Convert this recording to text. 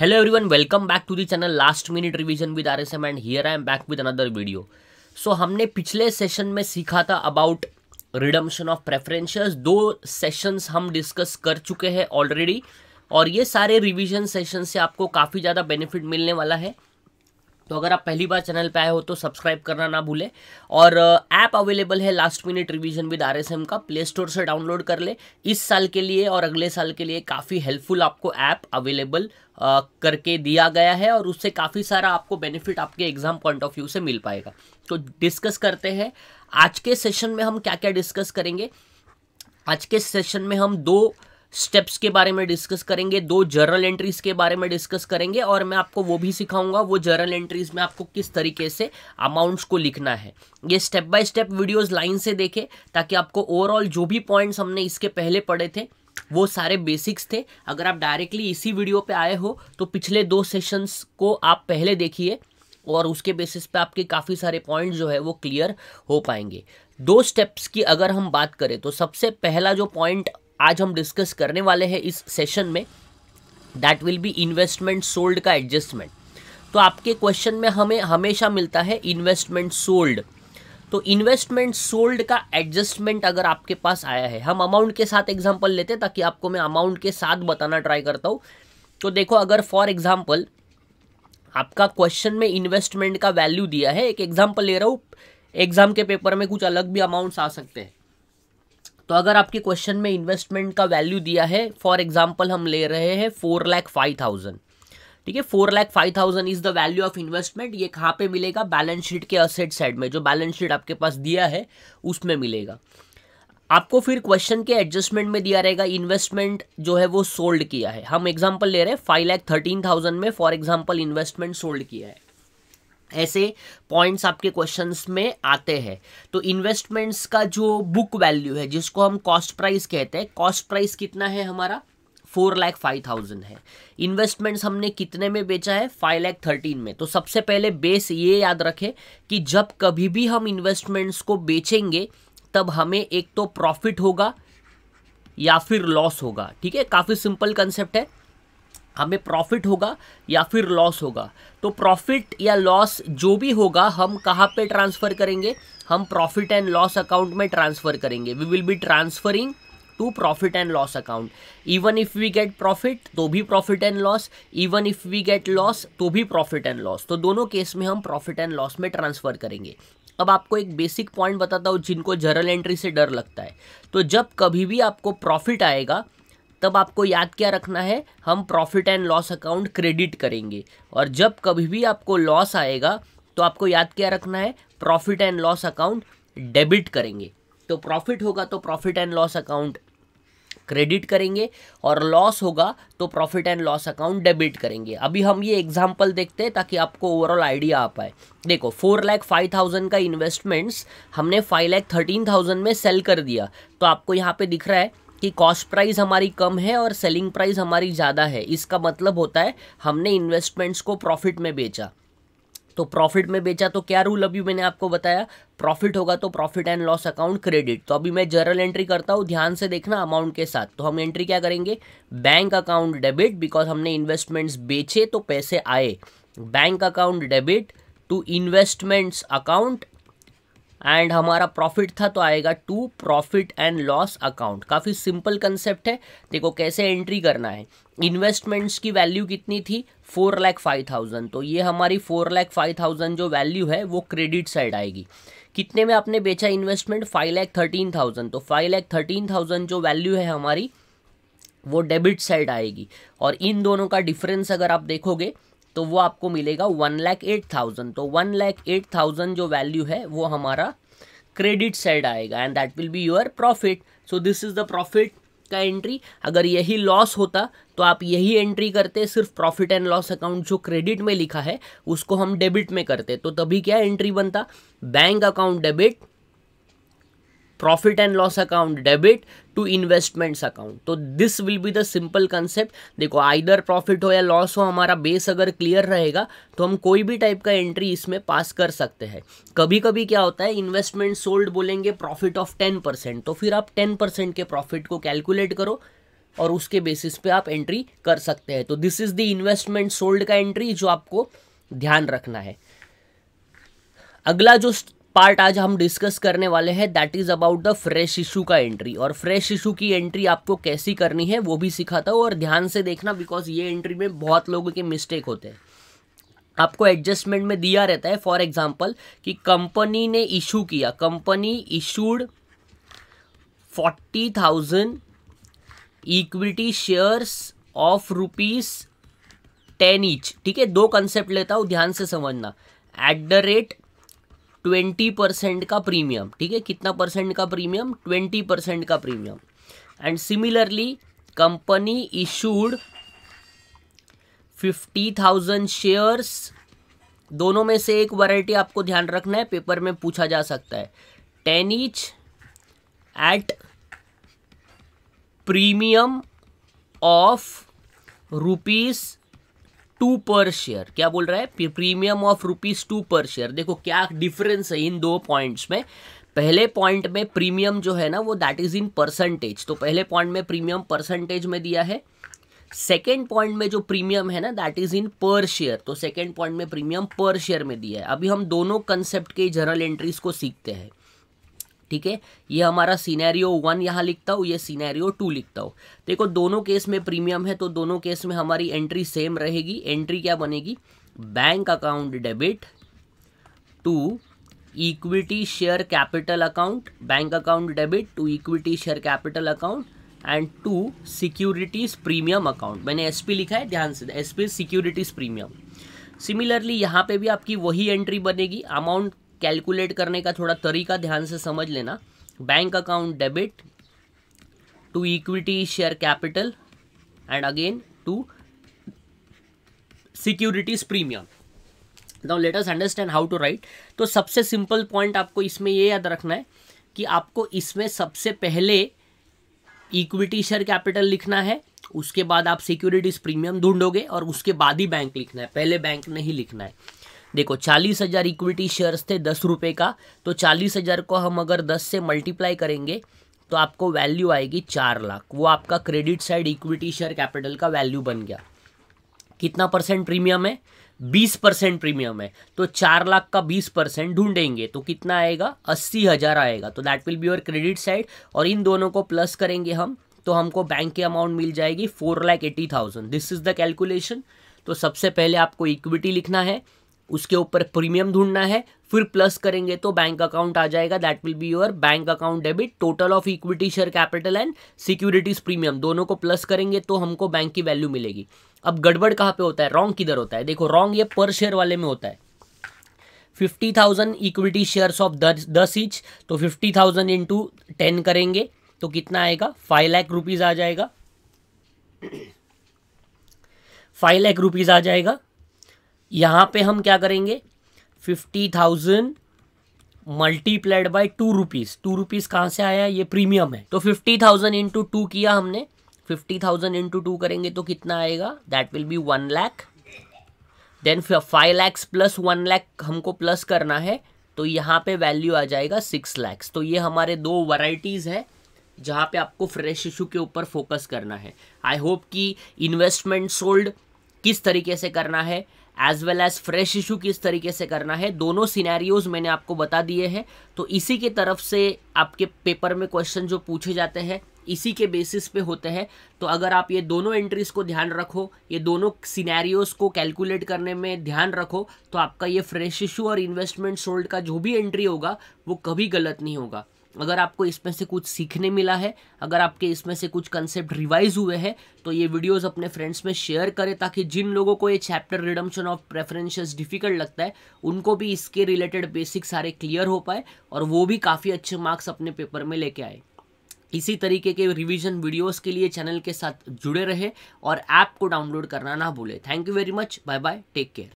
hello everyone welcome back to the channel last minute revision with R S M and here I am back with another video so हमने पिछले session में सीखा था about redemption of preferences दो sessions हम discuss कर चुके हैं ऑलरेडी और ये सारे रिवीजन सेशन से आपको काफ़ी ज़्यादा बेनिफिट मिलने वाला है तो अगर आप पहली बार चैनल पे आए हो तो सब्सक्राइब करना ना भूले और ऐप अवेलेबल है last minute revision with R का प्ले स्टोर से डाउनलोड कर ले इस साल के लिए और अगले साल के लिए काफ़ी हेल्पफुल आपको ऐप अवेलेबल करके दिया गया है और उससे काफ़ी सारा आपको बेनिफिट आपके एग्ज़ाम पॉइंट ऑफ व्यू से मिल पाएगा तो डिस्कस करते हैं आज के सेशन में हम क्या क्या डिस्कस करेंगे आज के सेशन में हम दो स्टेप्स के बारे में डिस्कस करेंगे दो जर्नल एंट्रीज के बारे में डिस्कस करेंगे और मैं आपको वो भी सिखाऊंगा वो जर्नल एंट्रीज में आपको किस तरीके से अमाउंट्स को लिखना है ये step by step videos line से देखें ताकि आपको ओवरऑल जो भी पॉइंट्स हमने इसके पहले पढ़े थे वो सारे बेसिक्स थे अगर आप डायरेक्टली इसी वीडियो पर आए हो तो पिछले दो सेशंस को आप पहले देखिए और उसके बेसिस पे आपके काफ़ी सारे पॉइंट्स जो है वो क्लियर हो पाएंगे दो स्टेप्स की अगर हम बात करें तो सबसे पहला जो पॉइंट आज हम डिस्कस करने वाले हैं इस सेशन में that will be investment sold का एडजस्टमेंट तो आपके क्वेश्चन में हमें हमेशा मिलता है इन्वेस्टमेंट सोल्ड तो इन्वेस्टमेंट सोल्ड का एडजस्टमेंट अगर आपके पास आया है हम अमाउंट के साथ एग्जांपल लेते हैं ताकि आपको मैं अमाउंट के साथ बताना ट्राई करता हूँ तो देखो अगर फॉर एग्जांपल आपका क्वेश्चन में इन्वेस्टमेंट का वैल्यू दिया है एक एग्जांपल ले रहा हूँ एग्जाम के पेपर में कुछ अलग भी अमाउंट्स आ सकते हैं तो अगर आपके क्वेश्चन में इन्वेस्टमेंट का वैल्यू दिया है फॉर एग्जाम्पल हम ले रहे हैं फोर लैख फाइव थाउजेंड ठीक है four lakh five thousand is the value of investment ये कहाँ पे मिलेगा बैलेंस शीट के असेट साइड में जो बैलेंस शीट आपके पास दिया है उसमें मिलेगा आपको फिर क्वेश्चन के एडजस्टमेंट में दिया रहेगा इन्वेस्टमेंट जो है वो सोल्ड किया है हम एग्जाम्पल ले रहे हैं फाइव लैख थर्टीन थाउजेंड में फॉर एग्जाम्पल इन्वेस्टमेंट सोल्ड किया है ऐसे पॉइंट्स आपके क्वेश्चंस में आते हैं तो इन्वेस्टमेंट्स का जो बुक वैल्यू है जिसको हम कॉस्ट प्राइस कहते हैं कॉस्ट प्राइस कितना है हमारा फोर लैख फाइव थाउजेंड है इन्वेस्टमेंट्स हमने कितने में बेचा है फाइव लैख थर्टीन में तो सबसे पहले बेस ये याद रखें कि जब कभी भी हम इन्वेस्टमेंट्स को बेचेंगे तब हमें एक तो प्रॉफिट होगा या फिर लॉस होगा ठीक है काफ़ी सिंपल कंसेप्ट है हमें प्रॉफिट होगा या फिर लॉस होगा तो प्रॉफिट या लॉस जो भी होगा हम कहाँ पे ट्रांसफ़र करेंगे हम प्रॉफिट एंड लॉस अकाउंट में ट्रांसफ़र करेंगे we will be transferring to profit and loss account even if we get profit तो भी profit and loss even if we get loss तो भी प्रॉफिट एंड लॉस तो दोनों केस में हम प्रॉफिट एंड लॉस में ट्रांसफ़र करेंगे अब आपको एक बेसिक पॉइंट बताता हूँ जिनको जर्नल एंट्री से डर लगता है तो जब कभी भी आपको प्रॉफिट आएगा तब आपको याद क्या रखना है हम profit and loss account credit करेंगे और जब कभी भी आपको लॉस आएगा तो आपको याद क्या रखना है profit and loss account debit करेंगे तो प्रॉफिट होगा तो profit and loss account credit करेंगे और लॉस होगा तो profit and loss account debit करेंगे अभी हम ये एग्जाम्पल देखते हैं ताकि आपको ओवरऑल आइडिया आ पाए देखो फोर लैख फाइव थाउजेंड का इन्वेस्टमेंट्स हमने फाइव लैख थर्टीन थाउजेंड में सेल कर दिया तो आपको यहाँ पे दिख रहा है कि कॉस्ट प्राइस हमारी कम है और सेलिंग प्राइस हमारी ज़्यादा है इसका मतलब होता है हमने इन्वेस्टमेंट्स को प्रॉफिट में बेचा तो प्रॉफिट में बेचा तो क्या रूल अभी मैंने आपको बताया प्रॉफिट होगा तो profit and loss account credit तो अभी मैं जर्नल एंट्री करता हूँ ध्यान से देखना अमाउंट के साथ तो हम एंट्री क्या करेंगे बैंक अकाउंट डेबिट बिकॉज हमने इन्वेस्टमेंट्स बेचे तो पैसे आए bank account debit to investments account and हमारा प्रॉफिट था तो आएगा to profit and loss account काफ़ी सिंपल कंसेप्ट है देखो कैसे एंट्री करना है इन्वेस्टमेंट्स की वैल्यू कितनी थी फोर लैख फाइव थाउजेंड तो ये हमारी फोर लैख फाइव थाउजेंड जो वैल्यू है वो क्रेडिट साइड आएगी कितने में आपने बेचा investment five lakh thirteen thousand तो फाइव लैख थर्टीन थाउजेंड जो वैल्यू है हमारी वो डेबिट साइड आएगी और इन दोनों का डिफरेंस अगर आप देखोगे तो वो आपको मिलेगा वन लैख एट थाउजेंड तो वन लैख एट थाउजेंड जो वैल्यू है वो हमारा क्रेडिट साइड आएगा and that will be your profit so this is the profit का एंट्री अगर यही लॉस होता तो आप यही एंट्री करते सिर्फ प्रॉफिट एंड लॉस अकाउंट जो क्रेडिट में लिखा है उसको हम डेबिट में करते तो तभी क्या एंट्री बनता bank account debit profit and loss account debit to investments account तो this will be the simple concept देखो आइदर प्रॉफिट हो या लॉस हो हमारा बेस अगर क्लियर रहेगा तो हम कोई भी टाइप का एंट्री इसमें पास कर सकते हैं कभी कभी क्या होता है इन्वेस्टमेंट सोल्ड बोलेंगे प्रॉफिट ऑफ टेन परसेंट तो फिर आप टेन परसेंट के प्रॉफिट को कैलकुलेट करो और उसके बेसिस पे आप एंट्री कर सकते हैं तो this is the investment sold का एंट्री जो आपको ध्यान रखना है अगला जो पार्ट आज हम डिस्कस करने वाले हैं that is about the fresh issue का एंट्री और फ्रेश इशू की एंट्री आपको कैसी करनी है वो भी सिखाता हूँ और ध्यान से देखना बिकॉज ये एंट्री में बहुत लोगों के मिस्टेक होते हैं आपको एडजस्टमेंट में दिया रहता है फॉर एग्जाम्पल कि कंपनी ने इशू किया company issued forty thousand equity shares of rupees ten each ठीक है दो कंसेप्ट लेता हूँ ध्यान से समझना at the rate twenty percent का प्रीमियम ठीक है कितना परसेंट का प्रीमियम ट्वेंटी परसेंट का premium and similarly company issued fifty thousand shares दोनों में से एक वैरायटी आपको ध्यान रखना है पेपर में पूछा जा सकता है ten each at premium of rupees two per share क्या बोल रहा है premium of rupees two per share देखो क्या डिफरेंस है इन दो पॉइंट्स में पहले पॉइंट में प्रीमियम जो है ना वो दैट इज इन परसेंटेज तो पहले पॉइंट में प्रीमियम परसेंटेज में दिया है सेकेंड पॉइंट में जो प्रीमियम है ना that is in per share तो सेकेंड पॉइंट में प्रीमियम पर शेयर में दिया है अभी हम दोनों कंसेप्ट के जर्नल एंट्रीज को सीखते हैं ठीक है ये हमारा सीनैरियो वन यहाँ लिखता हूँ ये सीनैरियो टू लिखता हूँ देखो दोनों केस में प्रीमियम है तो दोनों केस में हमारी एंट्री सेम रहेगी एंट्री क्या बनेगी bank account debit to equity share capital account bank account debit to equity share capital account and to securities premium account मैंने एसपी लिखा है ध्यान से एसपी सिक्योरिटीज प्रीमियम सिमिलरली यहाँ पे भी आपकी वही एंट्री बनेगी अमाउंट कैलकुलेट करने का थोड़ा तरीका ध्यान से समझ लेना bank account debit to equity share capital and again to securities premium now let us understand how to write तो सबसे सिंपल पॉइंट आपको इसमें ये याद रखना है कि आपको इसमें सबसे पहले इक्विटी शेयर कैपिटल लिखना है उसके बाद आप सिक्योरिटीज प्रीमियम ढूंढोगे और उसके बाद ही बैंक लिखना है पहले बैंक नहीं लिखना है देखो चालीस हज़ार इक्विटी शेयर्स थे दस रुपये का तो चालीस हज़ार को हम अगर दस से मल्टीप्लाई करेंगे तो आपको वैल्यू आएगी चार लाख वो आपका credit side equity share capital का वैल्यू बन गया कितना परसेंट प्रीमियम है बीस परसेंट प्रीमियम है तो चार लाख का बीस परसेंट ढूंढेंगे तो कितना आएगा अस्सी हज़ार आएगा तो that will be your credit side और इन दोनों को प्लस करेंगे हम तो हमको बैंक के अमाउंट मिल जाएगी four lakh eighty thousand this is the calculation तो सबसे पहले आपको इक्विटी लिखना है उसके ऊपर प्रीमियम ढूंढना है फिर प्लस करेंगे तो बैंक अकाउंट आ जाएगा that will be your bank account debit total of equity share capital and securities premium दोनों को प्लस करेंगे तो हमको बैंक की वैल्यू मिलेगी अब गड़बड़ कहाँ पे होता है रॉन्ग किधर होता है देखो रॉन्ग ये पर शेयर वाले में होता है fifty thousand equity shares of दस इंच तो फिफ्टी थाउजेंड इंटू टेन करेंगे तो कितना आएगा फाइव लाख रुपीज़ आ जाएगा फाइव लाख रुपीज़ आ जाएगा यहाँ पे हम क्या करेंगे fifty thousand multiplied by two rupees two rupees कहाँ से आया ये प्रीमियम है तो फिफ्टी थाउजेंड इंटू टू किया हमने फिफ्टी थाउजेंड इंटू टू करेंगे तो कितना आएगा that will be one lakh then five lakhs plus one lakh हमको प्लस करना है तो यहाँ पे वैल्यू आ जाएगा सिक्स लैक्स तो ये हमारे दो वराइटीज़ है जहाँ पे आपको फ्रेश इशू के ऊपर फोकस करना है आई होप कि इन्वेस्टमेंट सोल्ड किस तरीके से करना है as well as fresh issue किस तरीके से करना है दोनों सीनारियोज़ मैंने आपको बता दिए हैं तो इसी के तरफ से आपके पेपर में क्वेश्चन जो पूछे जाते हैं इसी के बेसिस पे होते हैं तो अगर आप ये दोनों एंट्रीज को ध्यान रखो ये दोनों सिनेरियोज को कैलकुलेट करने में ध्यान रखो तो आपका ये फ्रेश इशू और इन्वेस्टमेंट सोल्ड का जो भी एंट्री होगा वो कभी गलत नहीं होगा अगर आपको इसमें से कुछ सीखने मिला है अगर आपके इसमें से कुछ कंसेप्ट रिवाइज हुए हैं तो ये वीडियोस अपने फ्रेंड्स में शेयर करें ताकि जिन लोगों को ये chapter redemption of preferences difficult लगता है उनको भी इसके रिलेटेड बेसिक सारे क्लियर हो पाए और वो भी काफ़ी अच्छे मार्क्स अपने पेपर में लेके आए इसी तरीके के रिविजन वीडियोज़ के लिए चैनल के साथ जुड़े रहे और ऐप को डाउनलोड करना ना भूले thank you very much bye bye take care